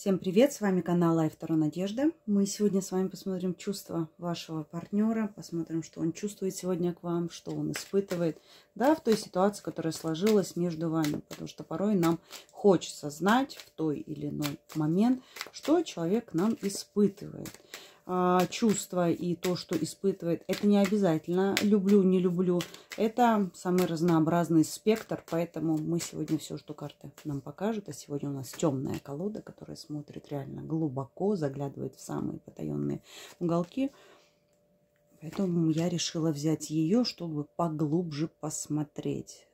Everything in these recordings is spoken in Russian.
Всем привет, с вами канал Лайфтора Надежда. Мы сегодня с вами посмотрим чувства вашего партнера, посмотрим, что он чувствует сегодня к вам, что он испытывает, да, в той ситуации, которая сложилась между вами, потому что порой нам хочется знать в той или иной момент, что человек нам испытывает. А, чувства и то, что испытывает. Это не обязательно люблю, не люблю. Это самый разнообразный спектр, поэтому мы сегодня все, что карты нам покажут. А сегодня у нас темная колода, которая смотрит реально глубоко, заглядывает в самые потаенные уголки. Поэтому я решила взять ее, чтобы поглубже посмотреть.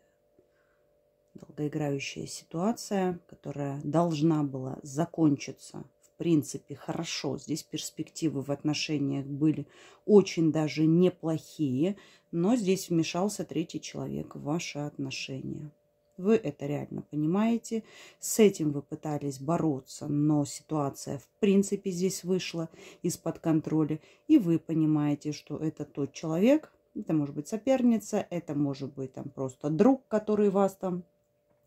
Долгоиграющая ситуация, которая должна была закончиться – принципе, хорошо. Здесь перспективы в отношениях были очень даже неплохие, но здесь вмешался третий человек в ваши отношения. Вы это реально понимаете. С этим вы пытались бороться, но ситуация в принципе здесь вышла из-под контроля. И вы понимаете, что это тот человек, это может быть соперница, это может быть там просто друг, который вас там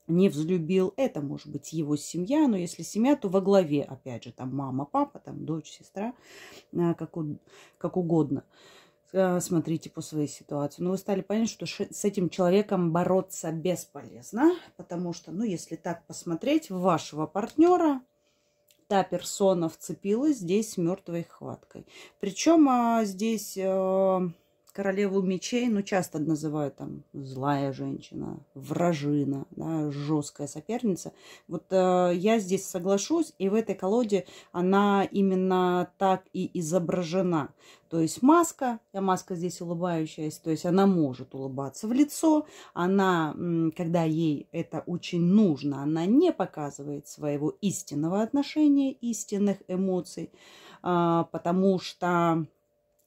не взлюбил. Это может быть его семья, но если семья, то во главе, опять же, там мама, папа, там дочь, сестра, а, как, у, как угодно. А, смотрите по своей ситуации. Но вы стали понять, что с этим человеком бороться бесполезно, потому что, ну, если так посмотреть, вашего партнера та персона вцепилась здесь мертвой хваткой. Причем а, здесь... А, королеву мечей, ну, часто называют там злая женщина, вражина, да, жесткая соперница. Вот э, я здесь соглашусь, и в этой колоде она именно так и изображена. То есть маска, я а маска здесь улыбающаяся, то есть она может улыбаться в лицо, она, когда ей это очень нужно, она не показывает своего истинного отношения, истинных эмоций, а, потому что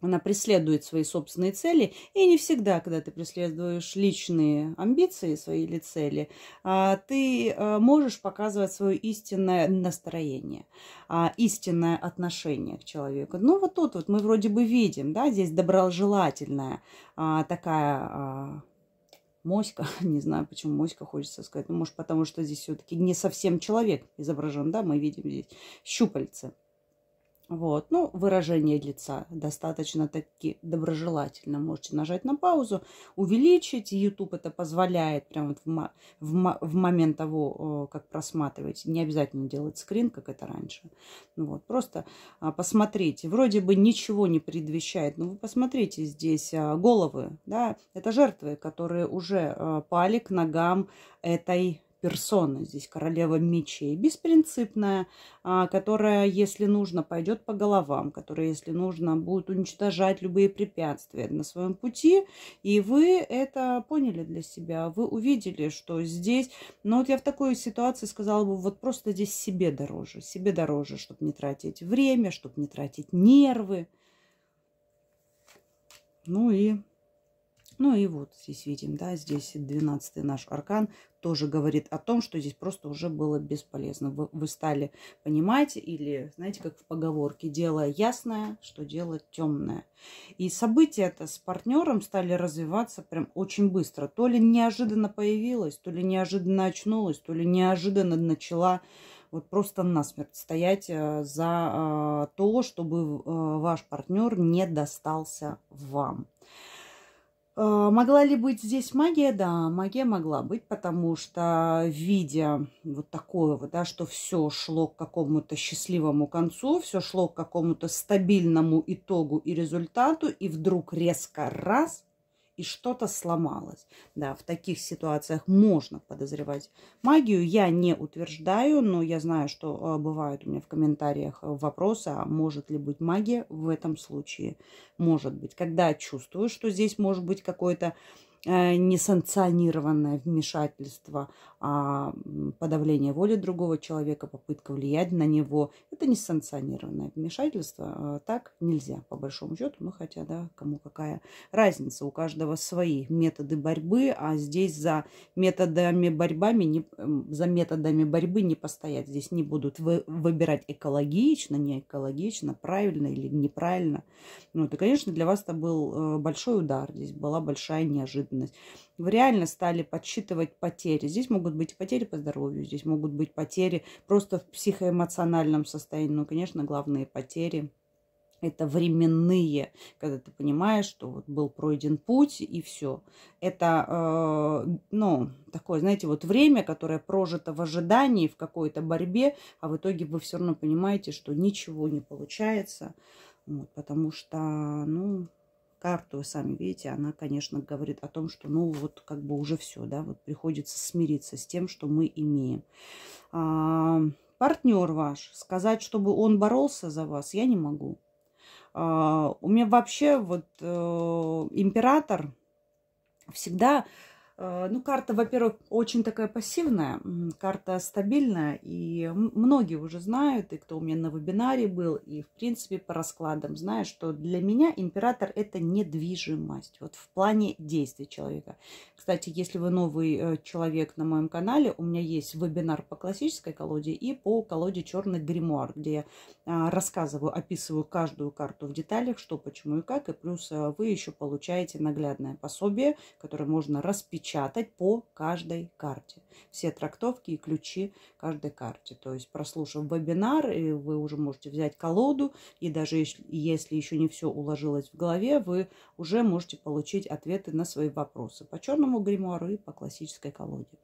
она преследует свои собственные цели. И не всегда, когда ты преследуешь личные амбиции, свои или цели, а, ты а, можешь показывать свое истинное настроение, а, истинное отношение к человеку. Ну, вот тут вот мы вроде бы видим, да, здесь доброжелательная такая моська, не знаю, почему моська хочется сказать, ну, может, потому что здесь все-таки не совсем человек изображен, да, мы видим здесь щупальца. Вот. Ну, выражение лица достаточно таки доброжелательно. Можете нажать на паузу, увеличить. YouTube это позволяет прямо вот в, в, в момент того, э, как просматриваете. Не обязательно делать скрин, как это раньше. Ну вот. Просто а, посмотрите. Вроде бы ничего не предвещает, но вы посмотрите здесь а, головы. Да? Это жертвы, которые уже а, пали к ногам этой персона, здесь королева мечей, беспринципная, а, которая, если нужно, пойдет по головам, которая, если нужно, будет уничтожать любые препятствия на своем пути. И вы это поняли для себя, вы увидели, что здесь... Но ну, вот я в такой ситуации сказала бы, вот просто здесь себе дороже, себе дороже, чтобы не тратить время, чтобы не тратить нервы. Ну и ну и вот здесь видим, да, здесь 12 наш аркан тоже говорит о том, что здесь просто уже было бесполезно. Вы, вы стали понимать или, знаете, как в поговорке, дело ясное, что дело темное. И события это с партнером стали развиваться прям очень быстро. То ли неожиданно появилась, то ли неожиданно очнулась, то ли неожиданно начала вот просто насмерть стоять э, за э, то, чтобы э, ваш партнер не достался вам. Э, могла ли быть здесь магия? Да, магия могла быть, потому что, видя вот такое вот, да, что все шло к какому-то счастливому концу, все шло к какому-то стабильному итогу и результату, и вдруг резко раз и что-то сломалось. Да, в таких ситуациях можно подозревать магию. Я не утверждаю, но я знаю, что э, бывают у меня в комментариях э, вопросы, а может ли быть магия в этом случае. Может быть. Когда чувствую, что здесь может быть какое-то э, несанкционированное вмешательство, а подавление воли другого человека, попытка влиять на него, это не санкционированное вмешательство. А так нельзя, по большому счету. Ну, хотя, да, кому какая разница. У каждого свои методы борьбы, а здесь за методами, борьбами не, за методами борьбы не постоять. Здесь не будут вы, выбирать экологично, не экологично, правильно или неправильно. Ну, это, конечно, для вас это был э, большой удар. Здесь была большая неожиданность вы реально стали подсчитывать потери. Здесь могут быть потери по здоровью, здесь могут быть потери просто в психоэмоциональном состоянии. Ну, конечно, главные потери – это временные, когда ты понимаешь, что вот был пройден путь и все. Это, э, ну, такое, знаете, вот время, которое прожито в ожидании, в какой-то борьбе, а в итоге вы все равно понимаете, что ничего не получается, вот, потому что, ну, карту, вы сами видите, она, конечно, говорит о том, что, ну, вот как бы уже все, да, вот приходится смириться с тем, что мы имеем. А, партнер ваш, сказать, чтобы он боролся за вас, я не могу. А, у меня вообще вот э, император всегда Э, ну, карта, во-первых, очень такая пассивная, карта стабильная, и многие уже знают, и кто у меня на вебинаре был, и, в принципе, по раскладам знают, что для меня император – это недвижимость, вот в плане действий человека. Кстати, если вы новый э, человек на моем канале, у меня есть вебинар по классической колоде и по колоде черный гримуар, где я а, рассказываю, описываю каждую карту в деталях, что, почему и как, и плюс э, вы еще получаете наглядное пособие, которое можно распечатать печатать по каждой карте. Все трактовки и ключи каждой карте. То есть, прослушав вебинар, э, вы уже можете взять колоду, и даже если, если еще не все уложилось в голове, вы уже можете получить ответы на свои вопросы по черному гримуару и по классической колоде.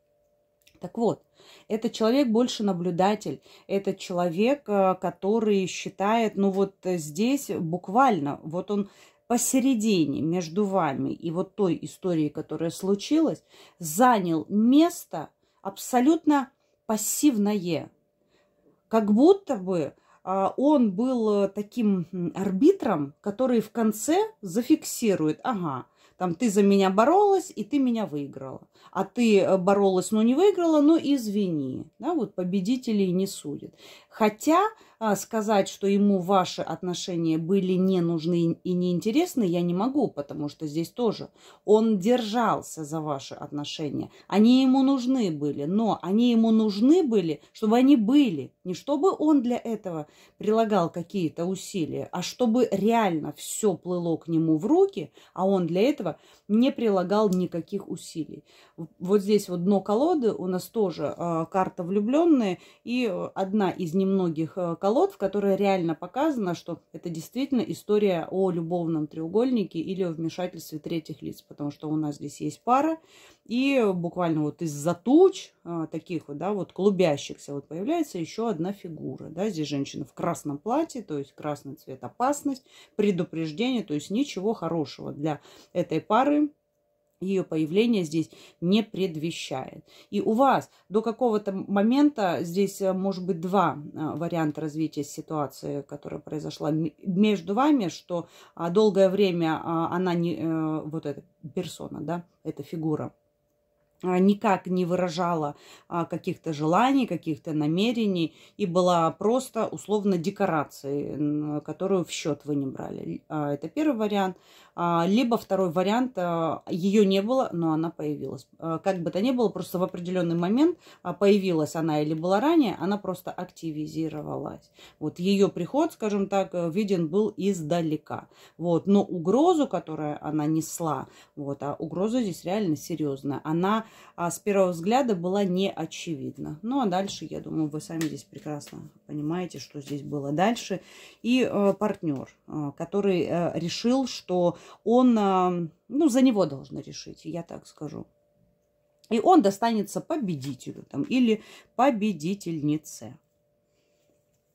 Так вот, этот человек больше наблюдатель, этот человек, э, который считает, ну вот э, здесь буквально, вот он посередине между вами и вот той историей, которая случилась, занял место абсолютно пассивное. Как будто бы а, он был э, таким арбитром, который в конце зафиксирует, ага, там ты за меня боролась, и ты меня выиграла. А ты э, боролась, но не выиграла, ну извини. Да, вот победителей не судят. Хотя а сказать, что ему ваши отношения были не нужны и не интересны, я не могу, потому что здесь тоже он держался за ваши отношения. Они ему нужны были, но они ему нужны были, чтобы они были, не чтобы он для этого прилагал какие-то усилия, а чтобы реально все плыло к нему в руки, а он для этого не прилагал никаких усилий. Вот здесь вот дно колоды у нас тоже а, карта влюбленные и э, одна из немногих колод, э, колод, в которой реально показано, что это действительно история о любовном треугольнике или о вмешательстве третьих лиц, потому что у нас здесь есть пара, и буквально вот из-за туч а, таких вот, да, вот клубящихся вот появляется еще одна фигура, да, здесь женщина в красном платье, то есть красный цвет опасность, предупреждение, то есть ничего хорошего для этой пары, ее появление здесь не предвещает. И у вас до какого-то момента здесь э, может быть два э, варианта развития ситуации, которая произошла между вами, что а, долгое время а, она не, э, вот эта персона, да, эта фигура, а, никак не выражала каких-то желаний, каких-то намерений и была просто условно декорацией, которую в счет вы не брали. Это первый вариант. А, либо второй вариант, а, ее не было, но она появилась. А, как бы то ни было, просто в определенный момент появилась она или была ранее, она просто активизировалась. Вот ее приход, скажем так, э, виден был издалека. Вот. Но угрозу, которую она несла, вот, а угроза здесь реально серьезная, она с первого взгляда была не очевидна. Ну а дальше, я думаю, вы сами здесь прекрасно понимаете, что здесь было дальше. И э, партнер, э, который решил, что он, эм, ну, за него должны решить, я так скажу. И он достанется победителю там, или победительнице.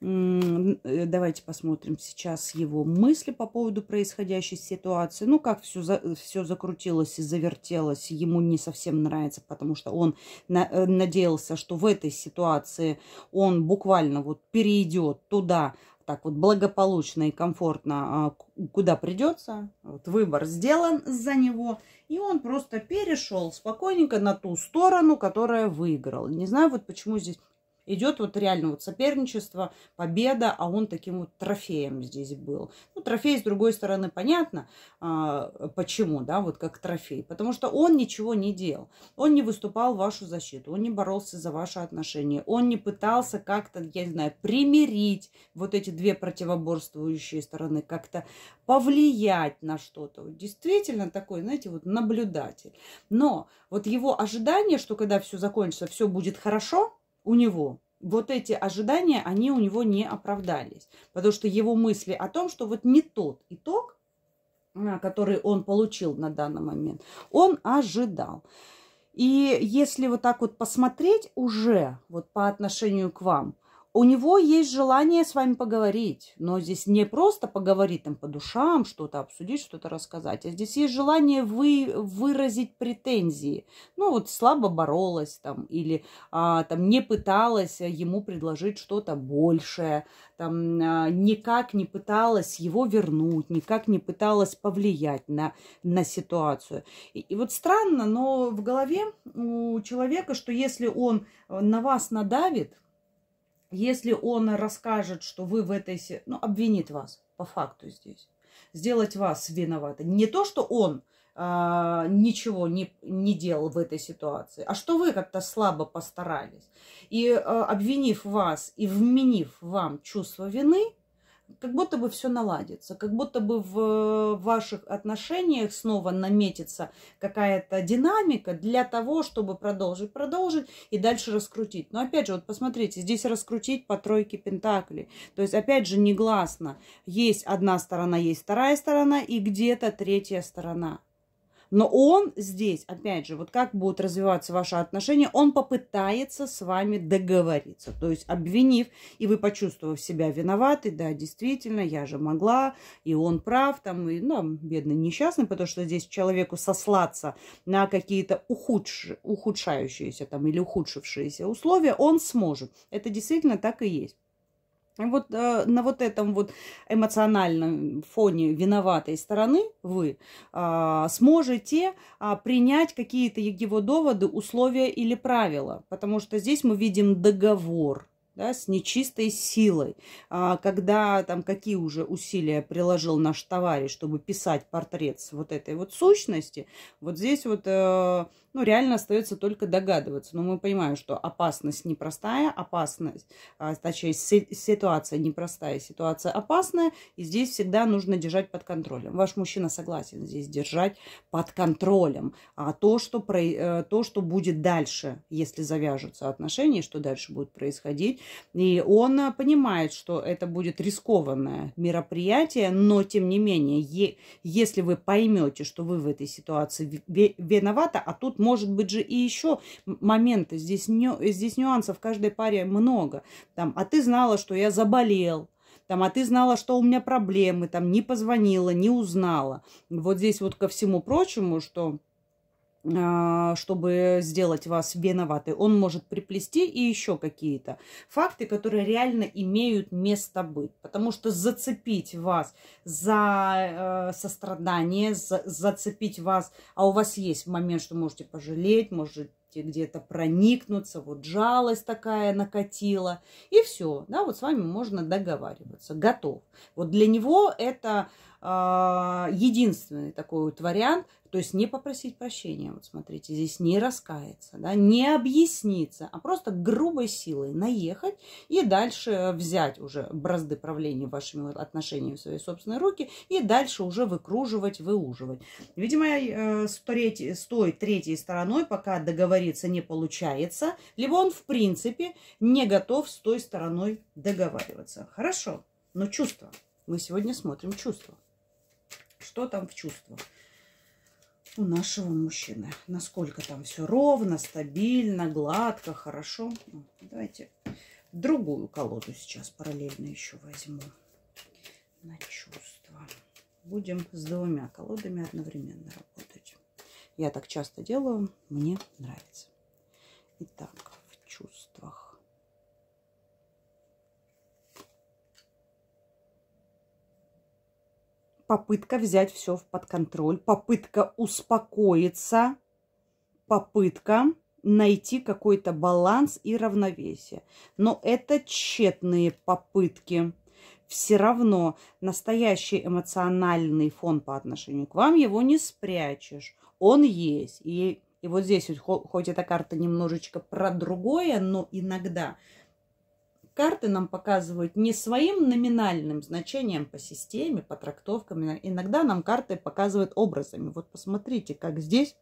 Э, давайте посмотрим сейчас его мысли по поводу происходящей ситуации. Ну, как все, за, все закрутилось и завертелось, ему не совсем нравится, потому что он на, э, надеялся, что в этой ситуации он буквально вот перейдет туда, так вот благополучно и комфортно, а, куда придется. Вот выбор сделан за него. И он просто перешел спокойненько на ту сторону, которая выиграл. Не знаю, вот почему здесь Идет вот реально вот соперничество, победа, а он таким вот трофеем здесь был. Ну, трофей, с другой стороны, понятно, а, почему, да, вот как трофей. Потому что он ничего не делал. Он не выступал в вашу защиту, он не боролся за ваши отношения, он не пытался как-то, я не знаю, примирить вот эти две противоборствующие стороны, как-то повлиять на что-то. Действительно такой, знаете, вот наблюдатель. Но вот его ожидание, что когда все закончится, все будет хорошо – у него вот эти ожидания, они у него не оправдались. Потому что его мысли о том, что вот не тот итог, а, который он получил на данный момент, он ожидал. И если вот так вот посмотреть уже вот по отношению к вам, у него есть желание с вами поговорить, но здесь не просто поговорить там по душам, что-то обсудить, что-то рассказать, а здесь есть желание вы, выразить претензии. Ну вот слабо боролась там или а, там не пыталась ему предложить что-то большее, там а, никак не пыталась его вернуть, никак не пыталась повлиять на, на ситуацию. И, и вот странно, но в голове у человека, что если он на вас надавит, если он расскажет, что вы в этой... Ну, обвинит вас по факту здесь. Сделать вас виноватым. Не то, что он а, ничего не, не делал в этой ситуации, а что вы как-то слабо постарались. И а, обвинив вас и вменив вам чувство вины, как будто бы все наладится, как будто бы в э, ваших отношениях снова наметится какая-то динамика для того, чтобы продолжить, продолжить и дальше раскрутить. Но опять же, вот посмотрите, здесь раскрутить по тройке пентаклей. То есть, опять же, негласно. Есть одна сторона, есть вторая сторона и где-то третья сторона. Но он здесь, опять же, вот как будут развиваться ваши отношения, он попытается с вами договориться. То есть обвинив, и вы почувствовав себя виноваты, да, действительно, я же могла, и он прав, там, и, ну, бедный, несчастный, потому что здесь человеку сослаться на какие-то ухудш... ухудшающиеся там или ухудшившиеся условия он сможет. Это действительно так и есть. И вот э, на вот этом вот эмоциональном фоне виноватой стороны вы э, сможете э, принять какие-то его доводы, условия или правила, потому что здесь мы видим договор, да, с нечистой силой, а, когда там какие уже усилия приложил наш товарищ, чтобы писать портрет с вот этой вот сущности, вот здесь вот, э, ну, реально остается только догадываться. Но мы понимаем, что опасность непростая, опасность, а, точнее, ситуация непростая, ситуация опасная, и здесь всегда нужно держать под контролем. Ваш мужчина согласен здесь держать под контролем а то, что, про, э, то, что будет дальше, если завяжутся отношения, что дальше будет происходить, и он э, понимает, что это будет рискованное мероприятие, но тем не менее, если вы поймете, что вы в этой ситуации виновата, а тут может быть же и еще моменты, здесь, ню, здесь нюансов в каждой паре много. Там, а ты знала, что я заболел, там, а ты знала, что у меня проблемы, там, не позвонила, не узнала. Вот здесь вот ко всему прочему, что а, чтобы сделать вас виноваты, Он может приплести и еще какие-то факты, которые реально имеют место быть. Потому что зацепить вас за э, сострадание, за, зацепить вас, а у вас есть момент, что можете пожалеть, можете где-то проникнуться, вот жалость такая накатила, и все, да, вот с вами можно договариваться, готов. Вот для него это а, единственный такой вот вариант, то есть не попросить прощения, вот смотрите, здесь не раскаяться, да, не объясниться, а просто грубой силой наехать и дальше взять уже бразды правления вашими отношениями в свои собственные руки и дальше уже выкруживать, выуживать. Видимо, э, с, третьей, с той третьей стороной пока договориться не получается, либо он в принципе не готов с той стороной договариваться. Хорошо, но чувства. Мы сегодня смотрим чувства. Что там в чувствах? у нашего мужчины. Насколько там все ровно, стабильно, гладко, хорошо. Ну, давайте другую колоду сейчас параллельно еще возьму на чувства. Будем с двумя колодами одновременно работать. Я так часто делаю, мне нравится. Итак, в чувствах. попытка взять все под контроль, попытка успокоиться, попытка найти какой-то баланс и равновесие. Но это тщетные попытки. Все равно настоящий эмоциональный фон по отношению к вам его не спрячешь. Он есть. И, и вот здесь, хоть эта карта немножечко про другое, но иногда карты нам показывают не своим номинальным значением по системе, по трактовкам. Иногда нам карты показывают образами. Вот посмотрите, как здесь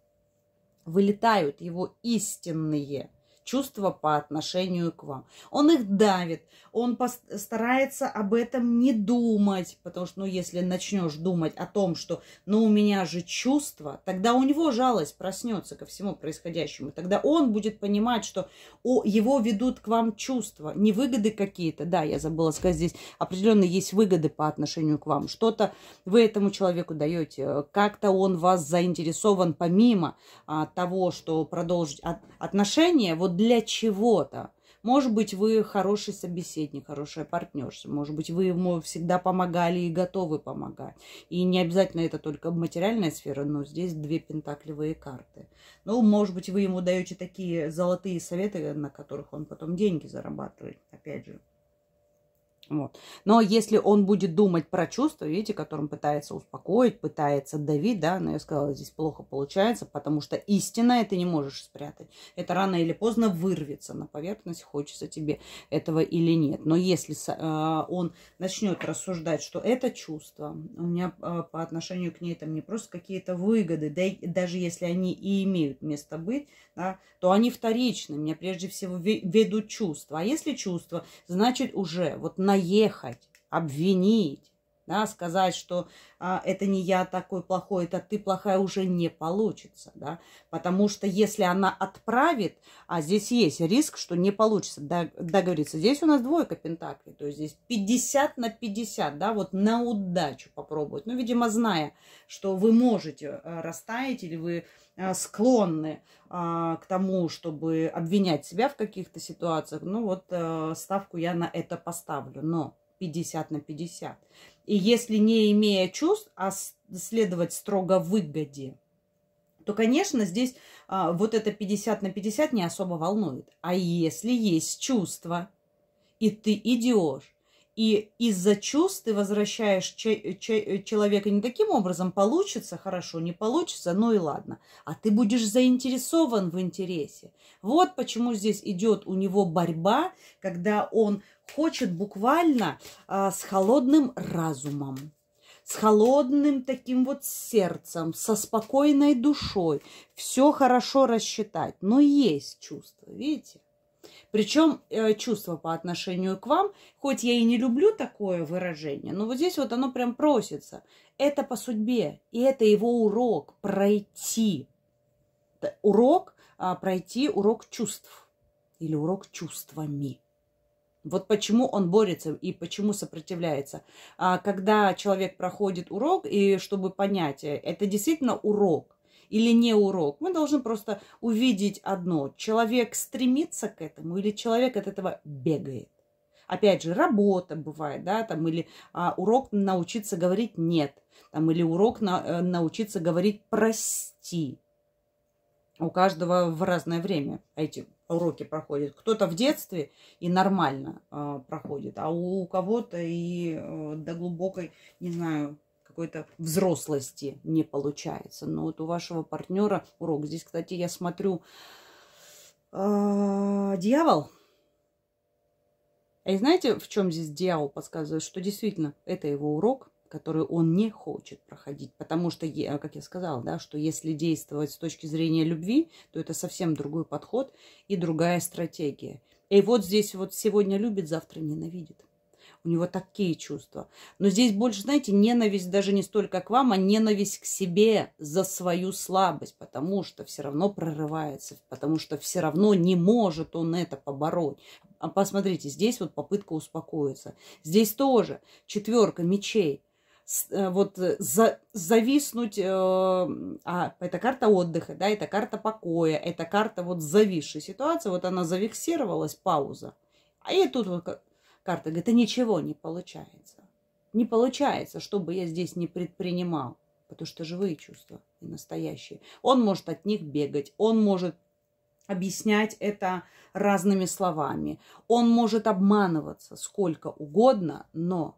вылетают его истинные чувства по отношению к вам. Он их давит, он старается об этом не думать, потому что, ну, если начнешь думать о том, что, ну, у меня же чувства, тогда у него жалость проснется ко всему происходящему. Тогда он будет понимать, что о, его ведут к вам чувства, не выгоды какие-то, да, я забыла сказать, здесь определенно есть выгоды по отношению к вам. Что-то вы этому человеку даете, как-то он вас заинтересован помимо а, того, что продолжить отношения, вот для чего-то. Может быть, вы хороший собеседник, хорошая партнерша. Может быть, вы ему всегда помогали и готовы помогать. И не обязательно это только материальная сфера, но здесь две пентакливые карты. Ну, может быть, вы ему даете такие золотые советы, на которых он потом деньги зарабатывает, опять же. Вот. Но если он будет думать про чувства, видите, которым пытается успокоить, пытается давить, да, но я сказала, здесь плохо получается, потому что истина это не можешь спрятать. Это рано или поздно вырвется на поверхность, хочется тебе этого или нет. Но если э, он начнет рассуждать, что это чувство, у меня э, по отношению к ней там не просто какие-то выгоды, да и, даже если они и имеют место быть, да, то они вторичны, меня прежде всего ведут чувства. А если чувства, значит уже вот на наехать, обвинить, да, сказать, что а, это не я такой плохой, это ты плохая уже не получится, да, потому что если она отправит, а здесь есть риск, что не получится договориться, здесь у нас двойка пентаклей, то есть здесь 50 на 50, да, вот на удачу попробовать, ну, видимо, зная, что вы можете э, растаять или вы э, склонны а, к тому, чтобы обвинять себя в каких-то ситуациях, ну вот а, ставку я на это поставлю, но 50 на 50 и если не имея чувств, а следовать строго выгоде, то, конечно, здесь а, вот это 50 на 50 не особо волнует. А если есть чувство, и ты идешь, и из-за чувств ты возвращаешь человека не таким образом, получится хорошо, не получится, ну и ладно. А ты будешь заинтересован в интересе. Вот почему здесь идет у него борьба, когда он хочет буквально а, с холодным разумом с холодным таким вот сердцем, со спокойной душой, все хорошо рассчитать. Но есть чувства, видите? Причем э, чувство по отношению к вам, хоть я и не люблю такое выражение, но вот здесь вот оно прям просится. Это по судьбе, и это его урок пройти. Урок а, пройти урок чувств или урок чувствами. Вот почему он борется и почему сопротивляется. А, когда человек проходит урок, и чтобы понять, э, это действительно урок – или не урок. Мы должны просто увидеть одно. Человек стремится к этому или человек от этого бегает. Опять же, работа бывает, да, там, или а, урок научиться говорить «нет», там, или урок на, э, научиться говорить «прости». У каждого в разное время эти уроки проходят. Кто-то в детстве и нормально э, проходит, а у кого-то и э, до глубокой, не знаю, какой-то взрослости не получается. Но вот у вашего партнера урок. Здесь, кстати, я смотрю а, дьявол. И знаете, в чем здесь дьявол подсказывает? Что действительно это его урок, который он не хочет проходить. Потому что, как я сказала, да, что если действовать с точки зрения любви, то это совсем другой подход и другая стратегия. И вот здесь вот сегодня любит, завтра ненавидит у него такие чувства. Но здесь больше, знаете, ненависть даже не столько к вам, а ненависть к себе за свою слабость, потому что все равно прорывается, потому что все равно не может он это побороть. А посмотрите, здесь вот попытка успокоиться. Здесь тоже четверка мечей э, вот э, за, зависнуть, э, а это карта отдыха, да, это карта покоя, это карта вот зависшей ситуации, вот она завиксировалась, пауза. А и тут вот Карта говорит, это ничего не получается. Не получается, что бы я здесь не предпринимал, потому что живые чувства и настоящие. Он может от них бегать, он может объяснять это разными словами, он может обманываться сколько угодно, но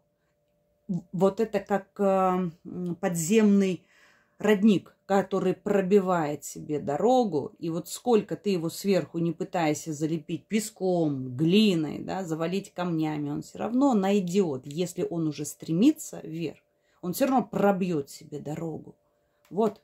вот это как э, подземный родник, который пробивает себе дорогу, и вот сколько ты его сверху не пытайся залепить песком, глиной, да, завалить камнями, он все равно найдет, если он уже стремится вверх, он все равно пробьет себе дорогу. Вот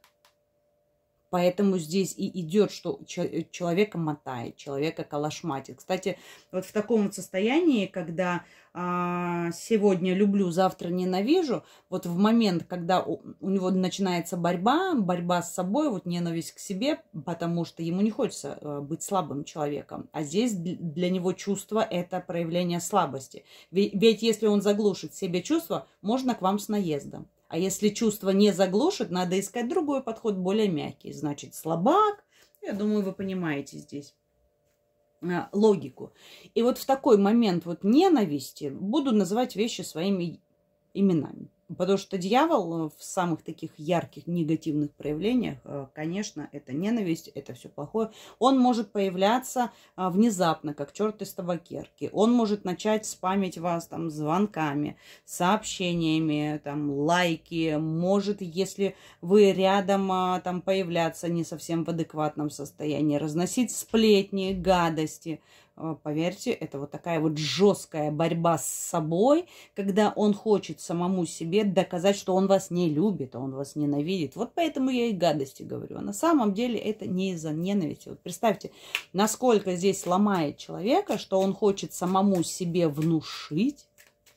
Поэтому здесь и идет, что человека мотает, человека калашматит. Кстати, вот в таком состоянии, когда а, сегодня люблю, завтра ненавижу, вот в момент, когда у, у него начинается борьба, борьба с собой, вот ненависть к себе, потому что ему не хочется а, быть слабым человеком. А здесь для него чувство – это проявление слабости. Ведь, ведь если он заглушит себе чувство, можно к вам с наездом. А если чувство не заглушит, надо искать другой подход, более мягкий. Значит, слабак. Я думаю, вы понимаете здесь а, логику. И вот в такой момент вот ненависти буду называть вещи своими именами. Потому что дьявол э, в самых таких ярких негативных проявлениях, э, конечно, это ненависть, это все плохое. Он может появляться э, внезапно, как черт из табакерки. Он может начать спамить вас там звонками, сообщениями, там лайки. Может, если вы рядом а, там появляться не совсем в адекватном состоянии, разносить сплетни, гадости. А, поверьте, это вот такая вот жесткая борьба с собой, когда он хочет самому себе доказать, что он вас не любит, он вас ненавидит. Вот поэтому я и гадости говорю. А на самом деле это не из-за ненависти. Вот представьте, насколько здесь ломает человека, что он хочет самому себе внушить,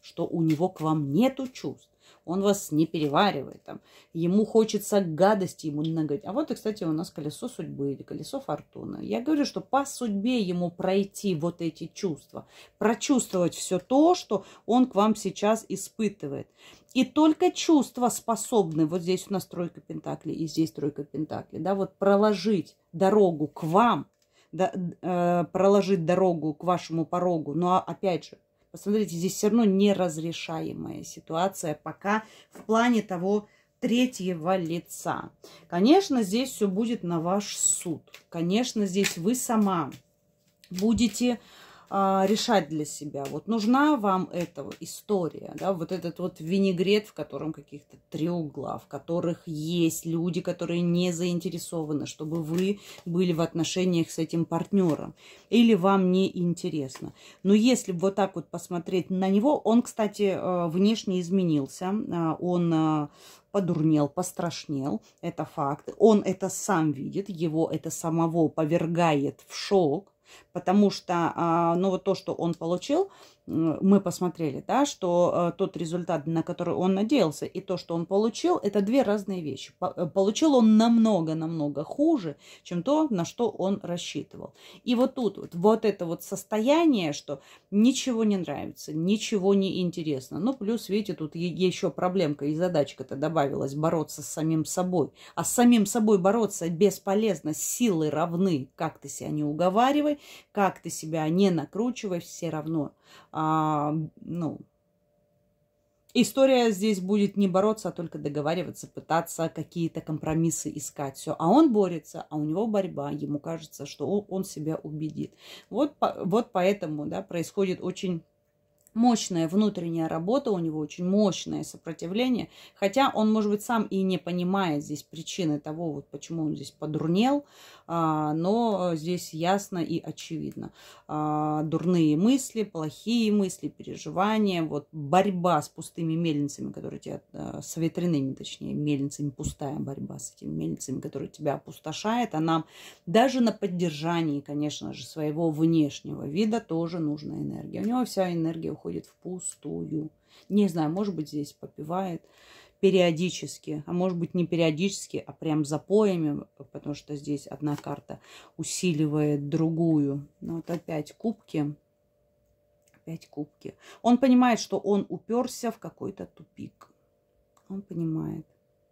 что у него к вам нету чувств он вас не переваривает. Там. Ему хочется гадости, ему надо говорить. А вот, и, кстати, у нас колесо судьбы или колесо фортуны. Я говорю, что по судьбе ему пройти вот эти чувства, прочувствовать все то, что он к вам сейчас испытывает. И только чувства способны, вот здесь у нас тройка пентаклей и здесь тройка пентаклей, да, вот проложить дорогу к вам, да, э, проложить дорогу к вашему порогу. Но опять же, Посмотрите, здесь все равно неразрешаемая ситуация пока в плане того третьего лица. Конечно, здесь все будет на ваш суд. Конечно, здесь вы сама будете а, решать для себя. Вот нужна вам эта история, да, вот этот вот винегрет, в котором каких-то три угла, в которых есть люди, которые не заинтересованы, чтобы вы были в отношениях с этим партнером, или вам не интересно. Но если вот так вот посмотреть на него, он, кстати, э, внешне изменился, а, он э, подурнел, пострашнел, это факт. Он это сам видит, его это самого повергает в шок, потому что, а, ну вот то, что он получил, мы посмотрели, да, что э, тот результат, на который он надеялся, и то, что он получил, это две разные вещи. Э, получил он намного-намного хуже, чем то, на что он рассчитывал. И вот тут вот, вот это вот состояние, что ничего не нравится, ничего не интересно. Ну, плюс, видите, тут еще проблемка и задачка-то добавилась, бороться с самим собой. А с самим собой бороться бесполезно, силы равны. Как ты себя не уговаривай, как ты себя не накручивай, все равно а, ну, история здесь будет не бороться, а только договариваться, пытаться какие-то компромиссы искать. Все. А он борется, а у него борьба. Ему кажется, что он себя убедит. Вот, вот поэтому да, происходит очень мощная внутренняя работа, у него очень мощное сопротивление, хотя он, может быть, сам и не понимает здесь причины того, вот почему он здесь подурнел, а, но э, здесь ясно и очевидно. А, дурные мысли, плохие мысли, переживания, вот борьба с пустыми мельницами, которые тебя, э, с ветряными, точнее, мельницами, пустая борьба с этими мельницами, которые тебя опустошает, она даже на поддержании, конечно же, своего внешнего вида тоже нужна энергия. У него вся энергия уходит в пустую Не знаю, может быть, здесь попивает периодически, а может быть не периодически, а прям за запоями, потому что здесь одна карта усиливает другую. Но ну, вот опять кубки. Опять кубки. Он понимает, что он уперся в какой-то тупик. Он понимает.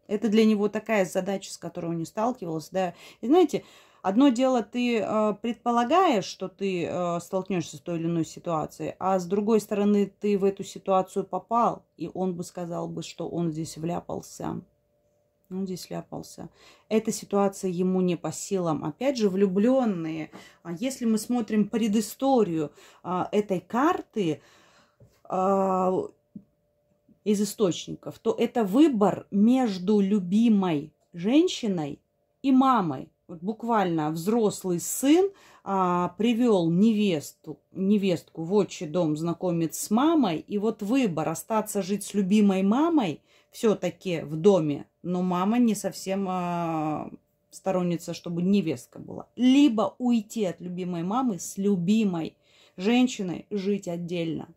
Это для него такая задача, с которой он не сталкивался. Да. И знаете, Одно дело, ты э, предполагаешь, что ты э, столкнешься с той или иной ситуацией, а с другой стороны, ты в эту ситуацию попал, и он бы сказал бы, что он здесь вляпался. Он здесь вляпался. Эта ситуация ему не по силам. Опять же, влюбленные. А если мы смотрим предысторию э, этой карты, э, из источников, то это выбор между любимой женщиной и мамой. Вот буквально взрослый сын а, привел невесту, невестку в отчий дом знакомит с мамой. И вот выбор остаться жить с любимой мамой все-таки в доме, но мама не совсем а, сторонница, чтобы невестка была. Либо уйти от любимой мамы с любимой женщиной, жить отдельно.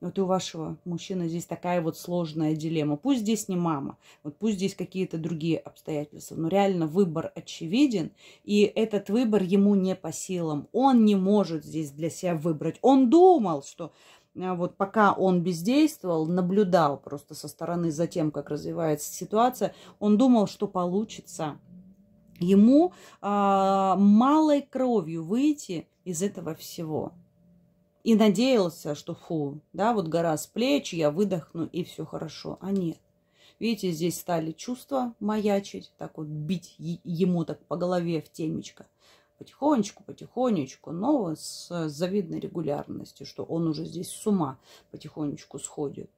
Вот и у вашего мужчины здесь такая вот сложная дилемма. Пусть здесь не мама, вот пусть здесь какие-то другие обстоятельства, но реально выбор очевиден, и этот выбор ему не по силам. Он не может здесь для себя выбрать. Он думал, что э, вот пока он бездействовал, наблюдал просто со стороны за тем, как развивается ситуация, он думал, что получится. Ему э, малой кровью выйти из этого всего и надеялся, что фу, да, вот гора с плеч, я выдохну и все хорошо. А нет. Видите, здесь стали чувства маячить, так вот бить ему так по голове в темечко. Потихонечку, потихонечку, но с завидной регулярностью, что он уже здесь с ума потихонечку сходит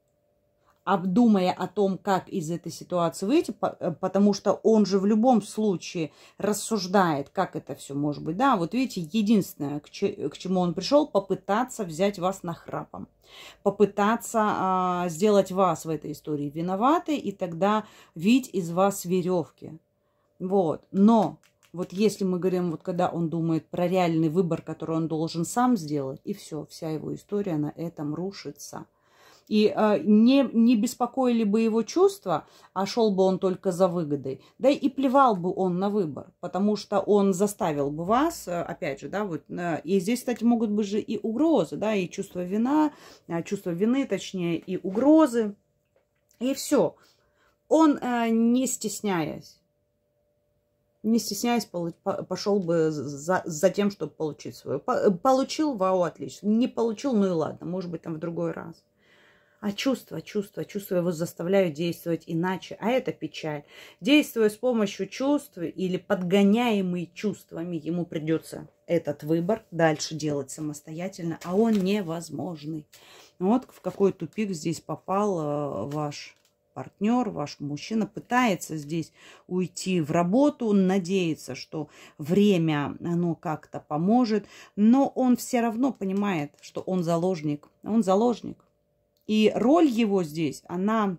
обдумая о том, как из этой ситуации выйти, э, потому что он же в любом случае рассуждает, как это все может быть. Да, вот видите, единственное, к, чему он пришел, попытаться взять вас на храпом, попытаться а, сделать вас в этой истории виноваты и тогда видеть из вас веревки. Вот, но вот если мы говорим, вот когда он думает про реальный выбор, который он должен сам сделать, и все, вся его история на этом рушится и э, не, не беспокоили бы его чувства, а шел бы он только за выгодой, да и плевал бы он на выбор, потому что он заставил бы вас, э, опять же, да, вот, э, и здесь, кстати, могут быть же и угрозы, да, и чувство вина, э, чувство вины, точнее, и угрозы, и все. Он, э, не стесняясь, не стесняясь, пошел бы за, за тем, чтобы получить свою. Получил, вау, отлично. Не получил, ну и ладно, может быть, там в другой раз а чувство, чувство, чувство его заставляют действовать иначе, а это печаль. Действуя с помощью чувств или подгоняемые чувствами, ему придется этот выбор дальше делать самостоятельно, а он невозможный. Вот в какой тупик здесь попал э, ваш партнер, ваш мужчина пытается здесь уйти в работу, он надеется, что время оно как-то поможет, но он все равно понимает, что он заложник, он заложник. И роль его здесь, она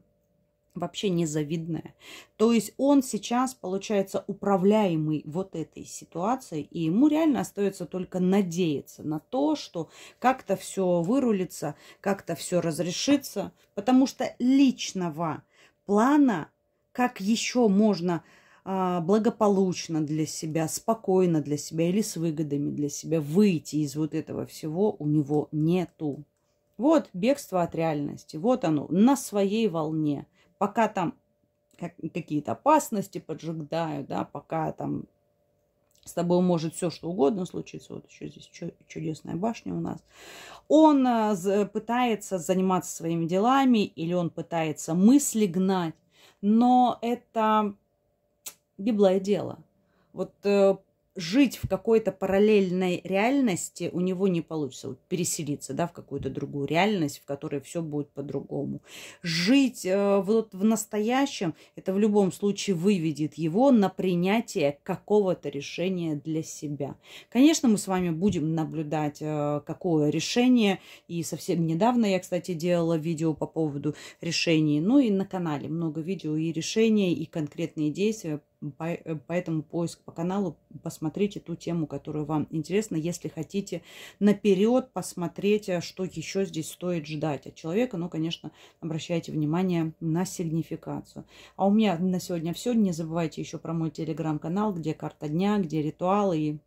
вообще незавидная. То есть он сейчас, получается, управляемый вот этой ситуацией, и ему реально остается только надеяться на то, что как-то все вырулится, как-то все разрешится, потому что личного плана, как еще можно а, благополучно для себя, спокойно для себя или с выгодами для себя выйти из вот этого всего у него нету. Вот бегство от реальности. Вот оно, на своей волне. Пока там какие-то опасности поджигают, да, пока там с тобой может все что угодно случиться. Вот еще здесь чудесная башня у нас. Он э, пытается заниматься своими делами или он пытается мысли гнать, но это гиблое дело. Вот э, жить в какой-то параллельной реальности у него не получится. Вот переселиться да, в какую-то другую реальность, в которой все будет по-другому. Жить э, вот в настоящем, это в любом случае выведет его на принятие какого-то решения для себя. Конечно, мы с вами будем наблюдать, э, какое решение. И совсем недавно я, кстати, делала видео по поводу решений. Ну и на канале много видео и решений и конкретные действия по э, Поэтому поиск по каналу, посмотрите ту тему, которая вам интересна, если хотите наперед посмотреть, э, что еще здесь стоит ждать от человека. Ну, конечно, обращайте внимание на сигнификацию. А у меня на сегодня все. Не забывайте еще про мой телеграм-канал, где карта дня, где ритуалы и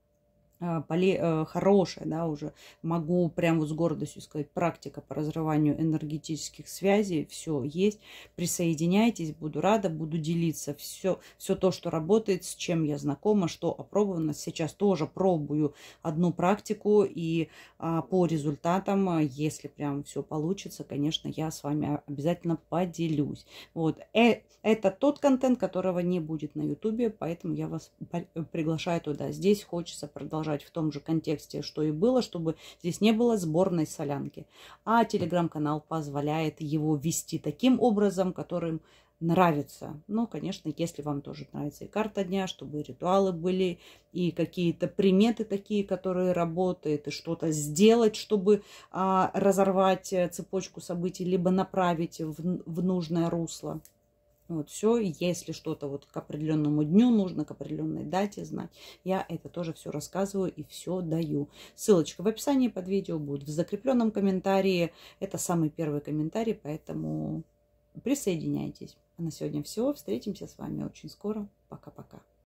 а, а, хорошая, да, уже могу прямо вот с гордостью сказать, практика по разрыванию энергетических связей, все есть, присоединяйтесь, буду рада, буду делиться, все, все то, что работает, с чем я знакома, что опробовано, сейчас тоже пробую одну практику, и а, по результатам, а, если прям все получится, конечно, я с вами обязательно поделюсь. Вот, э, это тот контент, которого не будет на ютубе, поэтому я вас приглашаю туда, здесь хочется продолжать продолжать в том же контексте, что и было, чтобы здесь не было сборной солянки. А телеграм-канал позволяет его вести таким образом, которым нравится. Ну, конечно, если вам тоже нравится и карта дня, чтобы и ритуалы были, и какие-то приметы такие, которые работают, и что-то сделать, чтобы а, разорвать э, цепочку событий, либо направить в, в нужное русло. Вот все, если что-то вот к определенному дню нужно, к определенной дате знать, я это тоже все рассказываю и все даю. Ссылочка в описании под видео будет в закрепленном комментарии. Это самый первый комментарий, поэтому присоединяйтесь. А на сегодня все. Встретимся с вами очень скоро. Пока-пока.